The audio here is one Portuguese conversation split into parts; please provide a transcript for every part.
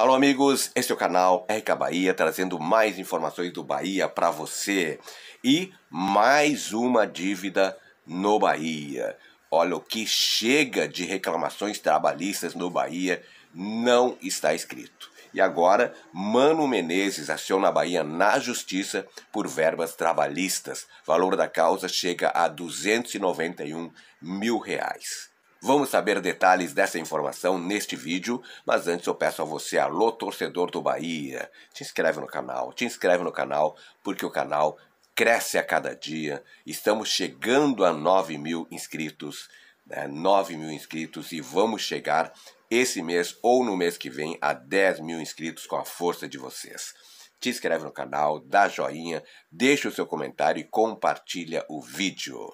Alô, amigos, este é o canal RK Bahia trazendo mais informações do Bahia para você e mais uma dívida no Bahia. Olha, o que chega de reclamações trabalhistas no Bahia não está escrito. E agora, Mano Menezes aciona a Bahia na justiça por verbas trabalhistas. valor da causa chega a 291 mil reais. Vamos saber detalhes dessa informação neste vídeo, mas antes eu peço a você, alô torcedor do Bahia, te inscreve no canal, te inscreve no canal, porque o canal cresce a cada dia, estamos chegando a 9 mil inscritos, né? 9 mil inscritos e vamos chegar esse mês ou no mês que vem a 10 mil inscritos com a força de vocês. Te inscreve no canal, dá joinha, deixa o seu comentário e compartilha o vídeo.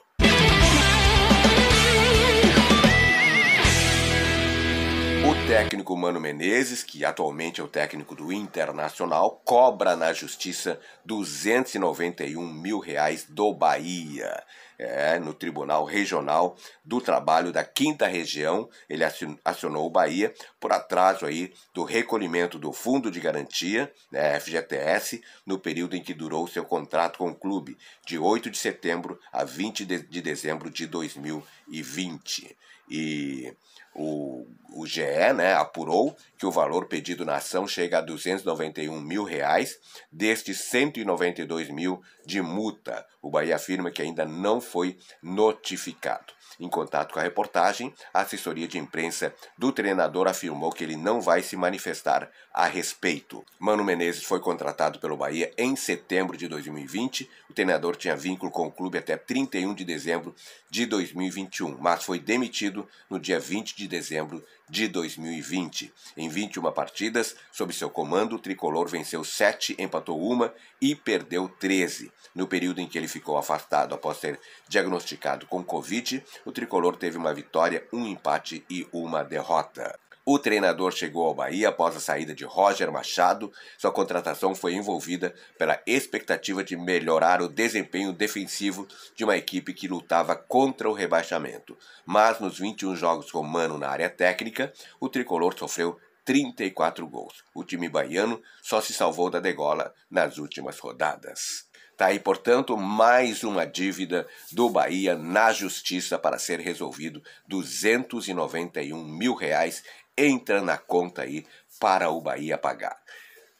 técnico Mano Menezes, que atualmente é o técnico do Internacional, cobra na justiça 291 mil reais do Bahia. É, no Tribunal Regional do Trabalho da Quinta Região, ele acionou o Bahia por atraso aí do recolhimento do Fundo de Garantia, né, FGTS, no período em que durou seu contrato com o clube, de 8 de setembro a 20 de dezembro de 2020. E o, o GE né, apurou que o valor pedido na ação chega a 291 mil reais, destes 192 mil de multa. O Bahia afirma que ainda não foi notificado. Em contato com a reportagem, a assessoria de imprensa do treinador afirmou que ele não vai se manifestar a respeito. Mano Menezes foi contratado pelo Bahia em setembro de 2020. O treinador tinha vínculo com o clube até 31 de dezembro de 2021, mas foi demitido no dia 20 de dezembro de 2020. Em 21 partidas, sob seu comando, o tricolor venceu 7, empatou uma e perdeu 13. No período em que ele ficou afastado após ser diagnosticado com Covid, o tricolor teve uma vitória, um empate e uma derrota. O treinador chegou ao Bahia após a saída de Roger Machado. Sua contratação foi envolvida pela expectativa de melhorar o desempenho defensivo de uma equipe que lutava contra o rebaixamento. Mas nos 21 jogos com Mano na área técnica, o tricolor sofreu 34 gols. O time baiano só se salvou da degola nas últimas rodadas. Tá aí, portanto, mais uma dívida do Bahia na justiça para ser resolvido. 291 mil reais entra na conta aí para o Bahia pagar.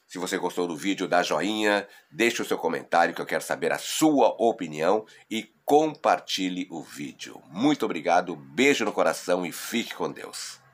Se você gostou do vídeo, dá joinha, deixe o seu comentário que eu quero saber a sua opinião e compartilhe o vídeo. Muito obrigado, beijo no coração e fique com Deus.